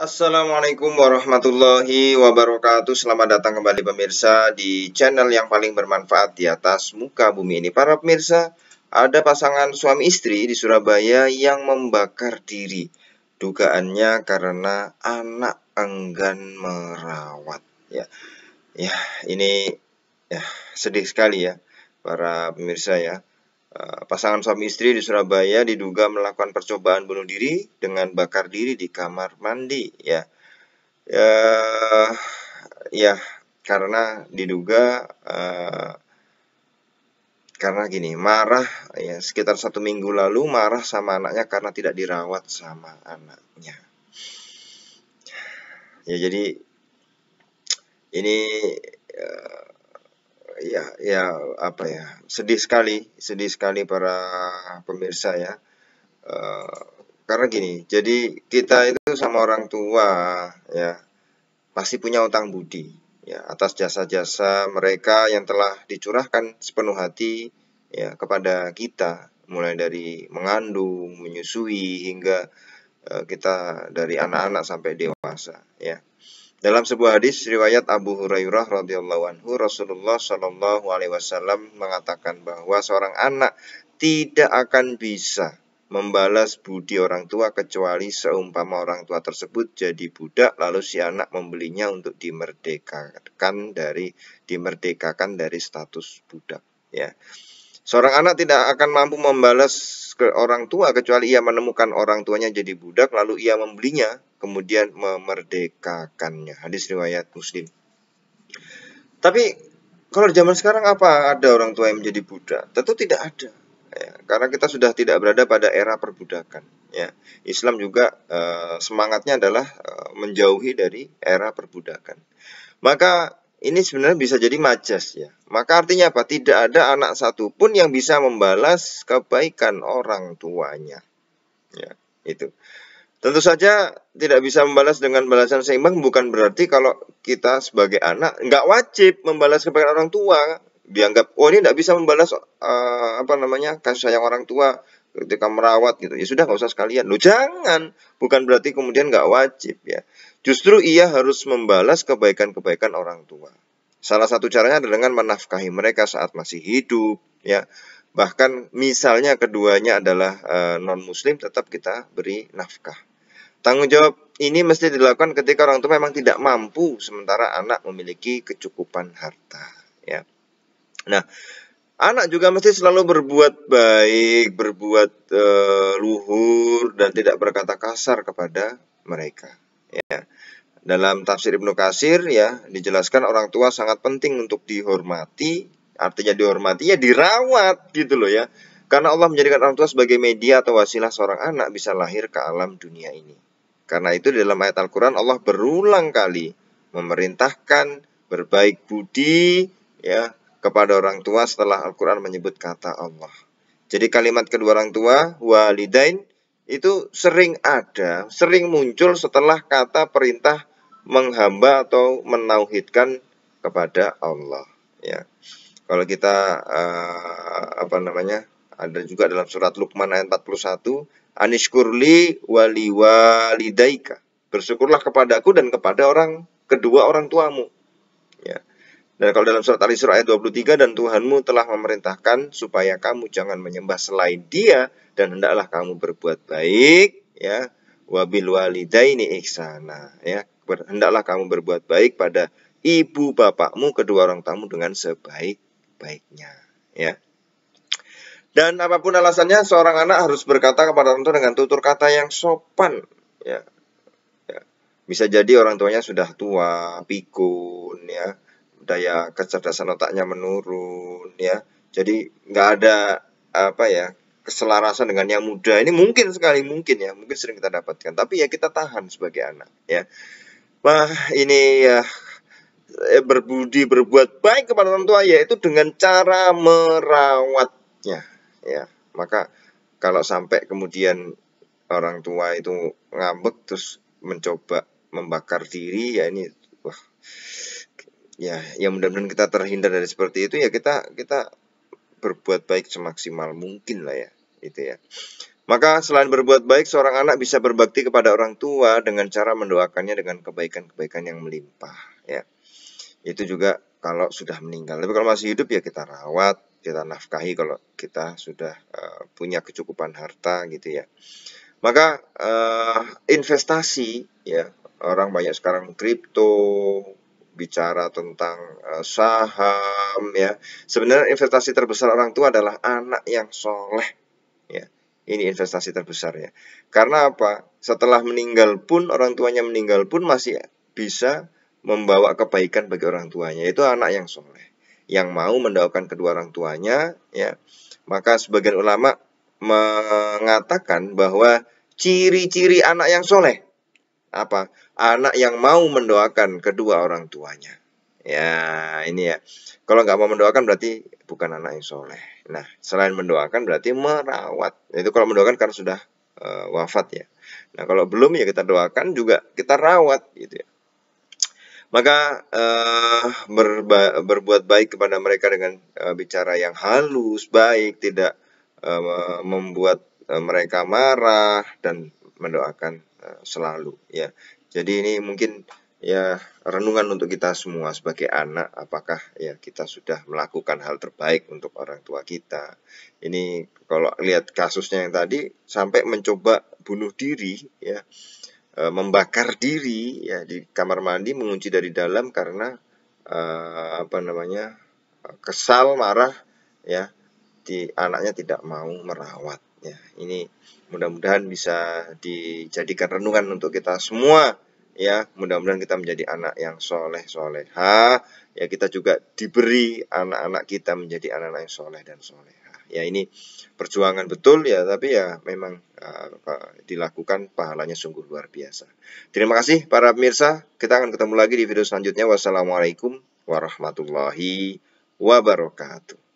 Assalamualaikum warahmatullahi wabarakatuh Selamat datang kembali pemirsa di channel yang paling bermanfaat di atas muka bumi ini Para pemirsa, ada pasangan suami istri di Surabaya yang membakar diri Dugaannya karena anak enggan merawat Ya, ya ini ya, sedih sekali ya para pemirsa ya Eh, pasangan suami istri di Surabaya diduga melakukan percobaan bunuh diri dengan bakar diri di kamar mandi ya Ya, ya karena diduga uh, karena gini marah ya sekitar satu minggu lalu marah sama anaknya karena tidak dirawat sama anaknya ya jadi ini ya ya apa ya sedih sekali sedih sekali para pemirsa ya uh, karena gini jadi kita itu sama orang tua ya pasti punya utang budi ya atas jasa-jasa mereka yang telah dicurahkan sepenuh hati ya kepada kita mulai dari mengandung menyusui hingga uh, kita dari anak-anak sampai dewasa ya dalam sebuah hadis riwayat Abu Hurairah radhiyallahu anhu Rasulullah shallallahu alaihi wasallam mengatakan bahwa seorang anak tidak akan bisa membalas budi orang tua kecuali seumpama orang tua tersebut jadi budak lalu si anak membelinya untuk dimerdekakan dari dimerdekakan dari status budak ya. Seorang anak tidak akan mampu membalas ke orang tua kecuali ia menemukan orang tuanya jadi budak lalu ia membelinya kemudian memerdekakannya. Hadis riwayat Muslim. Tapi kalau zaman sekarang apa ada orang tua yang menjadi budak? Tentu tidak ada. Ya, karena kita sudah tidak berada pada era perbudakan. Ya, Islam juga e, semangatnya adalah e, menjauhi dari era perbudakan. Maka ini sebenarnya bisa jadi majas ya. Maka artinya apa? Tidak ada anak satupun yang bisa membalas kebaikan orang tuanya. Ya, itu. Tentu saja tidak bisa membalas dengan balasan seimbang bukan berarti kalau kita sebagai anak nggak wajib membalas kebaikan orang tua. Dianggap, oh ini tidak bisa membalas uh, apa namanya kasih sayang orang tua ketika merawat gitu. Ya sudah nggak usah sekalian. Lu jangan. Bukan berarti kemudian nggak wajib ya. Justru ia harus membalas kebaikan-kebaikan orang tua. Salah satu caranya adalah dengan menafkahi mereka saat masih hidup, ya. Bahkan misalnya keduanya adalah e, non-muslim tetap kita beri nafkah. Tanggung jawab ini mesti dilakukan ketika orang tua memang tidak mampu sementara anak memiliki kecukupan harta, ya. Nah, Anak juga mesti selalu berbuat baik, berbuat e, luhur, dan tidak berkata kasar kepada mereka ya. Dalam tafsir Ibnu Kasir ya dijelaskan orang tua sangat penting untuk dihormati, artinya dihormati ya dirawat gitu loh ya. Karena Allah menjadikan orang tua sebagai media atau wasilah seorang anak bisa lahir ke alam dunia ini. Karena itu dalam ayat Al-Qur'an Allah berulang kali memerintahkan berbaik budi ya kepada orang tua setelah Al-Qur'an menyebut kata Allah. Jadi kalimat kedua orang tua walidain itu sering ada, sering muncul setelah kata perintah menghamba atau menauhidkan kepada Allah. Ya, kalau kita uh, apa namanya ada juga dalam surat Luqman ayat 41 Anishkurli wali walidaika bersyukurlah kepadaku dan kepada orang kedua orang tuamu. Ya. Dan kalau dalam surat Al-Isra ayat 23 dan Tuhanmu telah memerintahkan supaya kamu jangan menyembah selain Dia dan hendaklah kamu berbuat baik ya wabil walidaini iksana ya hendaklah kamu berbuat baik pada ibu bapakmu kedua orang tamu dengan sebaik-baiknya ya. Dan apapun alasannya seorang anak harus berkata kepada orang tua dengan tutur kata yang sopan ya. ya. Bisa jadi orang tuanya sudah tua, pikun ya daya kecerdasan otaknya menurun ya jadi nggak ada apa ya keselarasan dengan yang muda ini mungkin sekali mungkin ya mungkin sering kita dapatkan tapi ya kita tahan sebagai anak ya wah ini ya eh, berbudi berbuat baik kepada orang tua yaitu dengan cara merawatnya ya maka kalau sampai kemudian orang tua itu ngambek terus mencoba membakar diri ya ini wah ya yang mudah-mudahan kita terhindar dari seperti itu ya kita kita berbuat baik semaksimal mungkin lah ya itu ya maka selain berbuat baik seorang anak bisa berbakti kepada orang tua dengan cara mendoakannya dengan kebaikan-kebaikan yang melimpah ya itu juga kalau sudah meninggal tapi kalau masih hidup ya kita rawat kita nafkahi kalau kita sudah uh, punya kecukupan harta gitu ya maka uh, investasi ya orang banyak sekarang kripto bicara tentang uh, saham ya. Sebenarnya investasi terbesar orang tua adalah anak yang soleh ya. Ini investasi terbesarnya. Karena apa? Setelah meninggal pun orang tuanya meninggal pun masih bisa membawa kebaikan bagi orang tuanya. Itu anak yang soleh, yang mau mendoakan kedua orang tuanya ya. Maka sebagian ulama mengatakan bahwa ciri-ciri anak yang soleh apa anak yang mau mendoakan kedua orang tuanya ya ini ya kalau nggak mau mendoakan berarti bukan anak yang soleh nah selain mendoakan berarti merawat itu kalau mendoakan karena sudah uh, wafat ya nah kalau belum ya kita doakan juga kita rawat gitu ya maka uh, berba, berbuat baik kepada mereka dengan uh, bicara yang halus baik tidak uh, membuat uh, mereka marah dan mendoakan Eh, selalu ya. Jadi ini mungkin ya renungan untuk kita semua sebagai anak apakah ya kita sudah melakukan hal terbaik untuk orang tua kita ini kalau lihat kasusnya yang tadi sampai mencoba bunuh diri ya eh, membakar diri ya di kamar mandi mengunci dari dalam karena uh, apa namanya kesal marah ya di anaknya tidak mau merawat Ya, ini mudah-mudahan bisa dijadikan renungan untuk kita semua ya. Mudah-mudahan kita menjadi anak yang soleh soleha. Ya kita juga diberi anak-anak kita menjadi anak-anak yang soleh dan soleha. Ya ini perjuangan betul ya, tapi ya memang uh, dilakukan pahalanya sungguh luar biasa. Terima kasih para pemirsa. Kita akan ketemu lagi di video selanjutnya. Wassalamualaikum warahmatullahi wabarakatuh.